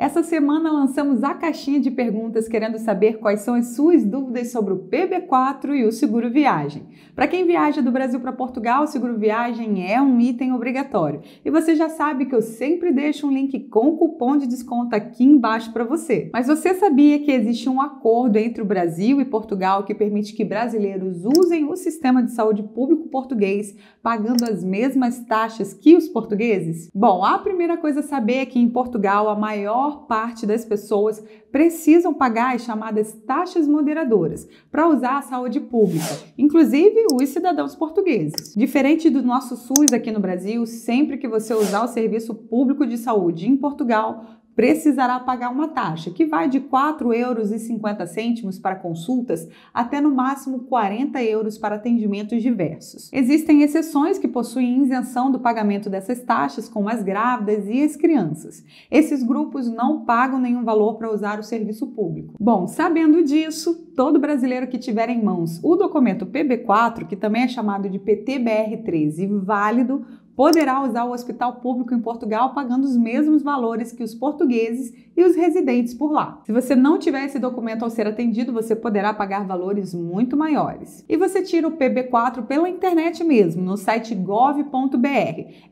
Essa semana lançamos a caixinha de perguntas querendo saber quais são as suas dúvidas sobre o PB4 e o seguro viagem. Para quem viaja do Brasil para Portugal, o seguro viagem é um item obrigatório. E você já sabe que eu sempre deixo um link com cupom de desconto aqui embaixo para você. Mas você sabia que existe um acordo entre o Brasil e Portugal que permite que brasileiros usem o sistema de saúde público português pagando as mesmas taxas que os portugueses? Bom, a primeira coisa a saber é que em Portugal a maior maior parte das pessoas precisam pagar as chamadas taxas moderadoras para usar a saúde pública, inclusive os cidadãos portugueses. Diferente do nosso SUS aqui no Brasil, sempre que você usar o serviço público de saúde em Portugal, precisará pagar uma taxa que vai de 4,50 euros para consultas até no máximo 40 euros para atendimentos diversos. Existem exceções que possuem isenção do pagamento dessas taxas, como as grávidas e as crianças. Esses grupos não pagam nenhum valor para usar o serviço público. Bom, sabendo disso, todo brasileiro que tiver em mãos o documento PB4, que também é chamado de ptbr 13 válido, poderá usar o hospital público em Portugal pagando os mesmos valores que os portugueses e os residentes por lá. Se você não tiver esse documento ao ser atendido, você poderá pagar valores muito maiores. E você tira o PB4 pela internet mesmo, no site gov.br.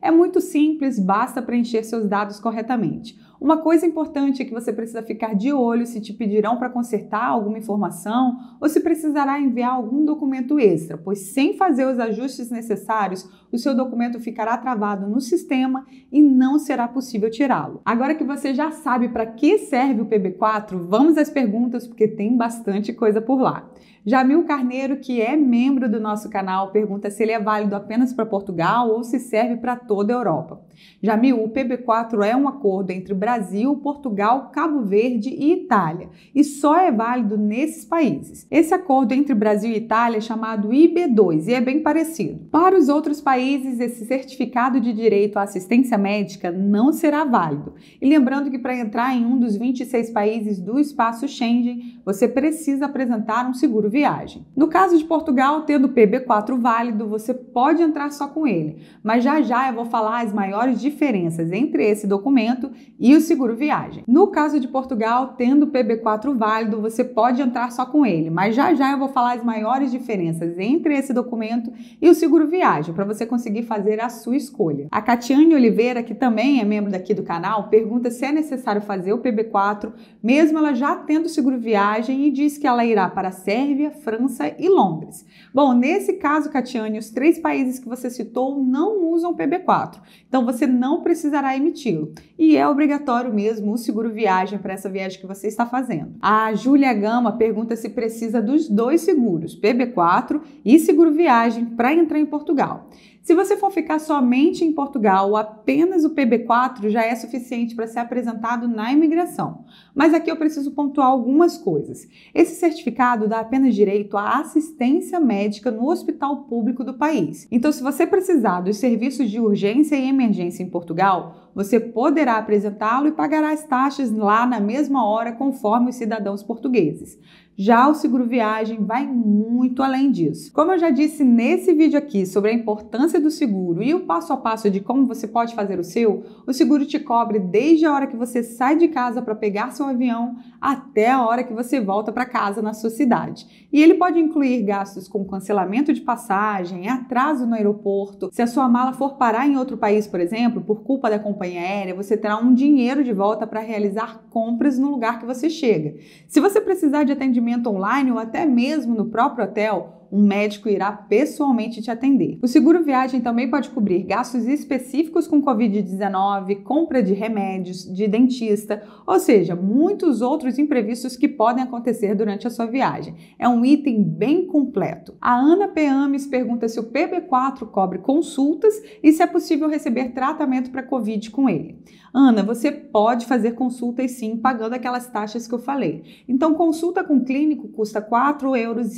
É muito simples, basta preencher seus dados corretamente. Uma coisa importante é que você precisa ficar de olho se te pedirão para consertar alguma informação ou se precisará enviar algum documento extra, pois sem fazer os ajustes necessários, o seu documento ficará travado no sistema e não será possível tirá-lo. Agora que você já sabe para que serve o PB4, vamos às perguntas porque tem bastante coisa por lá. Jamil Carneiro, que é membro do nosso canal, pergunta se ele é válido apenas para Portugal ou se serve para toda a Europa. Jamil, o PB4 é um acordo entre o Brasil, Portugal, Cabo Verde e Itália, e só é válido nesses países. Esse acordo entre Brasil e Itália é chamado IB2 e é bem parecido. Para os outros países, esse certificado de direito à assistência médica não será válido. E lembrando que para entrar em um dos 26 países do espaço Schengen, você precisa apresentar um seguro viagem. No caso de Portugal, tendo o PB4 válido, você pode entrar só com ele, mas já já eu vou falar as maiores diferenças entre esse documento e o seguro viagem. No caso de Portugal, tendo o PB4 válido, você pode entrar só com ele, mas já já eu vou falar as maiores diferenças entre esse documento e o seguro viagem, para você conseguir fazer a sua escolha. A Catiane Oliveira, que também é membro daqui do canal, pergunta se é necessário fazer o PB4, mesmo ela já tendo seguro viagem, e diz que ela irá para a Sérvia, França e Londres. Bom, nesse caso, Catiane, os três países que você citou não usam PB4, então você não precisará emiti-lo e é obrigatório obrigatório mesmo o seguro viagem para essa viagem que você está fazendo. A Júlia Gama pergunta se precisa dos dois seguros, PB4 e seguro viagem, para entrar em Portugal. Se você for ficar somente em Portugal, apenas o PB4 já é suficiente para ser apresentado na imigração. Mas aqui eu preciso pontuar algumas coisas. Esse certificado dá apenas direito à assistência médica no hospital público do país. Então, se você precisar dos serviços de urgência e emergência em Portugal, você poderá apresentar e pagará as taxas lá na mesma hora, conforme os cidadãos portugueses. Já o seguro viagem vai muito além disso. Como eu já disse nesse vídeo aqui sobre a importância do seguro e o passo a passo de como você pode fazer o seu, o seguro te cobre desde a hora que você sai de casa para pegar seu avião até a hora que você volta para casa na sua cidade. E ele pode incluir gastos com cancelamento de passagem, atraso no aeroporto, se a sua mala for parar em outro país, por exemplo, por culpa da companhia aérea, você terá um dinheiro dinheiro de volta para realizar compras no lugar que você chega. Se você precisar de atendimento online ou até mesmo no próprio hotel, um médico irá pessoalmente te atender. O seguro viagem também pode cobrir gastos específicos com Covid-19, compra de remédios, de dentista, ou seja, muitos outros imprevistos que podem acontecer durante a sua viagem. É um item bem completo. A Ana Peames pergunta se o PB4 cobre consultas e se é possível receber tratamento para Covid com ele. Ana, você pode fazer consultas sim, pagando aquelas taxas que eu falei. Então, consulta com clínico custa 4,50 euros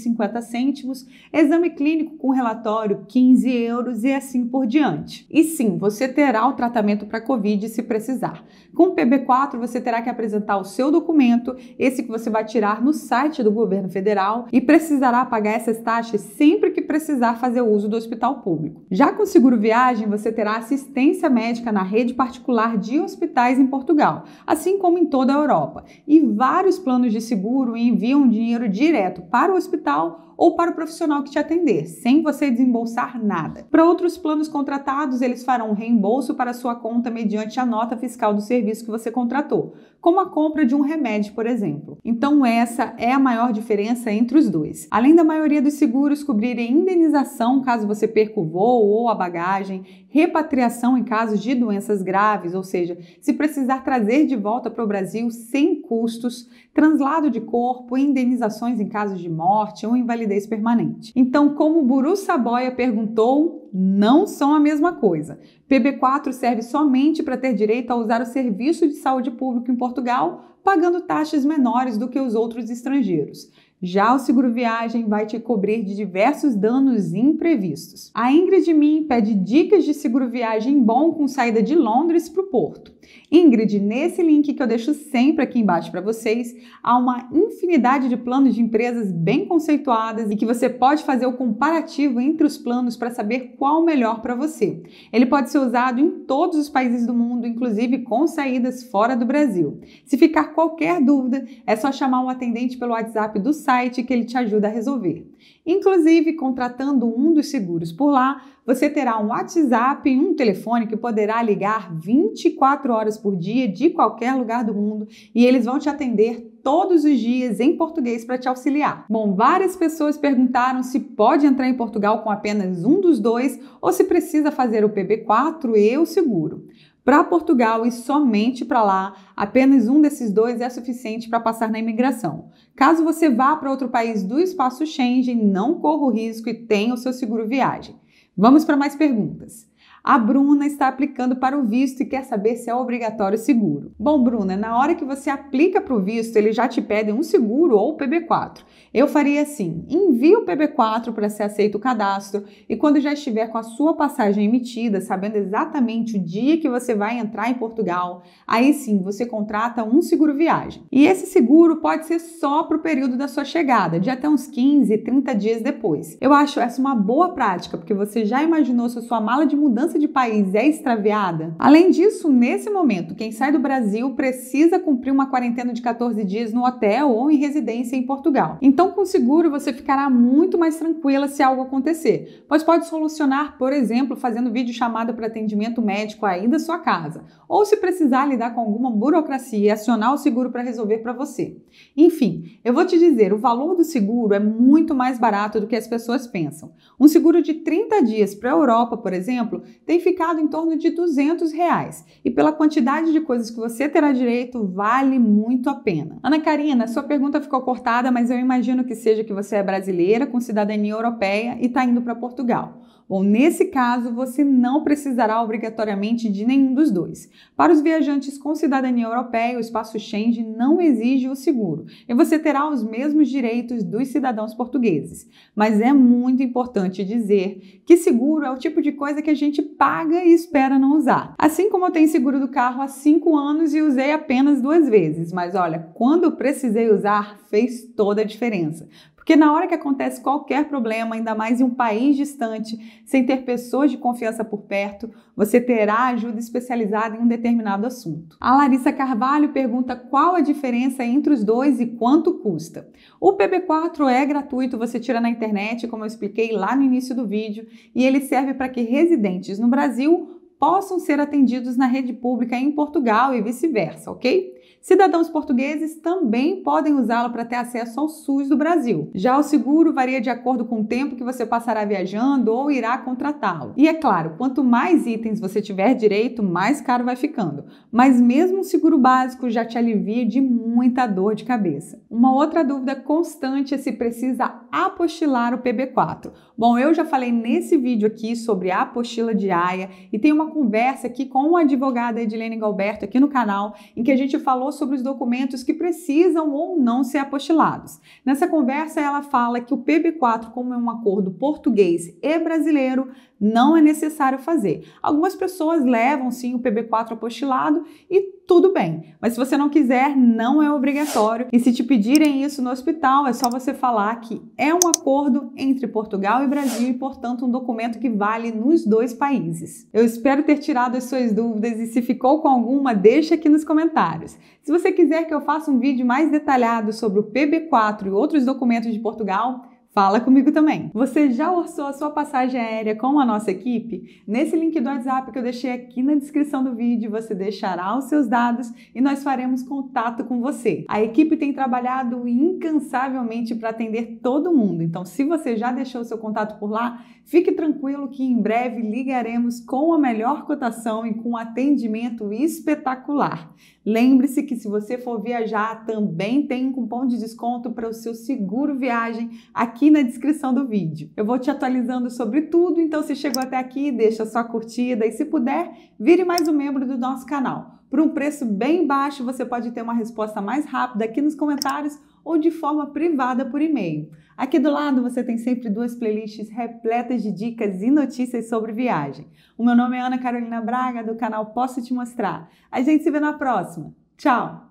euros, exame clínico com relatório 15 euros e assim por diante. E sim, você terá o tratamento para Covid se precisar. Com o PB4, você terá que apresentar o seu documento, esse que você vai tirar no site do governo federal, e precisará pagar essas taxas sempre que precisar fazer uso do hospital público. Já com o seguro viagem, você terá assistência médica na rede particular de hospitais em Portugal, assim como em toda a Europa. E vários planos de seguro enviam dinheiro direto para o hospital ou para o profissional que te atender, sem você desembolsar nada. Para outros planos contratados, eles farão um reembolso para sua conta mediante a nota fiscal do serviço que você contratou, como a compra de um remédio, por exemplo. Então, essa é a maior diferença entre os dois. Além da maioria dos seguros cobrirem indenização caso você perca o voo ou a bagagem, repatriação em casos de doenças graves, ou seja, se precisar trazer de volta para o Brasil sem custos, translado de corpo e indenizações em casos de morte ou invalidez permanente. Então, como o Buru Saboia perguntou, não são a mesma coisa. PB4 serve somente para ter direito a usar o serviço de saúde pública em Portugal, pagando taxas menores do que os outros estrangeiros. Já o seguro viagem vai te cobrir de diversos danos imprevistos. A Ingrid Min pede dicas de seguro viagem bom com saída de Londres para o Porto. Ingrid, nesse link que eu deixo sempre aqui embaixo para vocês, há uma infinidade de planos de empresas bem conceituadas e que você pode fazer o comparativo entre os planos para saber qual o melhor para você. Ele pode ser usado em todos os países do mundo, inclusive com saídas fora do Brasil. Se ficar qualquer dúvida, é só chamar um atendente pelo WhatsApp do site que ele te ajuda a resolver. Inclusive, contratando um dos seguros por lá, você terá um WhatsApp e um telefone que poderá ligar 24 horas por dia de qualquer lugar do mundo e eles vão te atender todos os dias em português para te auxiliar. Bom, várias pessoas perguntaram se pode entrar em Portugal com apenas um dos dois ou se precisa fazer o PB4 e o seguro. Para Portugal e somente para lá, apenas um desses dois é suficiente para passar na imigração. Caso você vá para outro país do espaço Schengen, não corra o risco e tenha o seu seguro viagem. Vamos para mais perguntas. A Bruna está aplicando para o visto e quer saber se é obrigatório o seguro. Bom, Bruna, na hora que você aplica para o visto, eles já te pedem um seguro ou o PB4. Eu faria assim: envia o PB4 para ser aceito o cadastro e quando já estiver com a sua passagem emitida, sabendo exatamente o dia que você vai entrar em Portugal, aí sim você contrata um seguro viagem. E esse seguro pode ser só para o período da sua chegada, de até uns 15, 30 dias depois. Eu acho essa uma boa prática, porque você já imaginou se a sua mala de mudança de país é extraviada? Além disso, nesse momento, quem sai do Brasil precisa cumprir uma quarentena de 14 dias no hotel ou em residência em Portugal. Então, com o seguro, você ficará muito mais tranquila se algo acontecer, pois pode solucionar, por exemplo, fazendo vídeo chamada para atendimento médico aí da sua casa, ou se precisar lidar com alguma burocracia e acionar o seguro para resolver para você. Enfim, eu vou te dizer, o valor do seguro é muito mais barato do que as pessoas pensam. Um seguro de 30 dias para a Europa, por exemplo, tem ficado em torno de 200 reais e pela quantidade de coisas que você terá direito, vale muito a pena. Ana Karina, sua pergunta ficou cortada, mas eu imagino que seja que você é brasileira com cidadania europeia e está indo para Portugal. Bom, nesse caso, você não precisará obrigatoriamente de nenhum dos dois. Para os viajantes com cidadania europeia, o espaço Schengen não exige o seguro e você terá os mesmos direitos dos cidadãos portugueses. Mas é muito importante dizer que seguro é o tipo de coisa que a gente paga e espera não usar. Assim como eu tenho seguro do carro há 5 anos e usei apenas duas vezes, mas olha, quando precisei usar, fez toda a diferença. Porque na hora que acontece qualquer problema, ainda mais em um país distante, sem ter pessoas de confiança por perto, você terá ajuda especializada em um determinado assunto. A Larissa Carvalho pergunta qual a diferença entre os dois e quanto custa. O PB4 é gratuito, você tira na internet, como eu expliquei lá no início do vídeo, e ele serve para que residentes no Brasil possam ser atendidos na rede pública em Portugal e vice-versa, ok? Cidadãos portugueses também podem usá-lo para ter acesso ao SUS do Brasil. Já o seguro varia de acordo com o tempo que você passará viajando ou irá contratá-lo. E é claro, quanto mais itens você tiver direito, mais caro vai ficando. Mas mesmo um seguro básico já te alivia de muita dor de cabeça. Uma outra dúvida constante é se precisa apostilar o PB4. Bom, eu já falei nesse vídeo aqui sobre a apostila de aia e tem uma conversa aqui com a advogada Edilene Galberto aqui no canal em que a gente falou falou sobre os documentos que precisam ou não ser apostilados. Nessa conversa, ela fala que o PB4, como é um acordo português e brasileiro, não é necessário fazer. Algumas pessoas levam sim o PB4 apostilado e tudo bem, mas se você não quiser, não é obrigatório. E se te pedirem isso no hospital, é só você falar que é um acordo entre Portugal e Brasil e, portanto, um documento que vale nos dois países. Eu espero ter tirado as suas dúvidas e se ficou com alguma, deixa aqui nos comentários. Se você quiser que eu faça um vídeo mais detalhado sobre o PB4 e outros documentos de Portugal, Fala comigo também. Você já orçou a sua passagem aérea com a nossa equipe? Nesse link do WhatsApp que eu deixei aqui na descrição do vídeo, você deixará os seus dados e nós faremos contato com você. A equipe tem trabalhado incansavelmente para atender todo mundo. Então, se você já deixou o seu contato por lá, fique tranquilo que em breve ligaremos com a melhor cotação e com um atendimento espetacular. Lembre-se que se você for viajar, também tem um cupom de desconto para o seu seguro viagem aqui aqui na descrição do vídeo. Eu vou te atualizando sobre tudo, então se chegou até aqui, deixa sua curtida e se puder, vire mais um membro do nosso canal. Por um preço bem baixo, você pode ter uma resposta mais rápida aqui nos comentários ou de forma privada por e-mail. Aqui do lado você tem sempre duas playlists repletas de dicas e notícias sobre viagem. O meu nome é Ana Carolina Braga, do canal Posso Te Mostrar. A gente se vê na próxima. Tchau!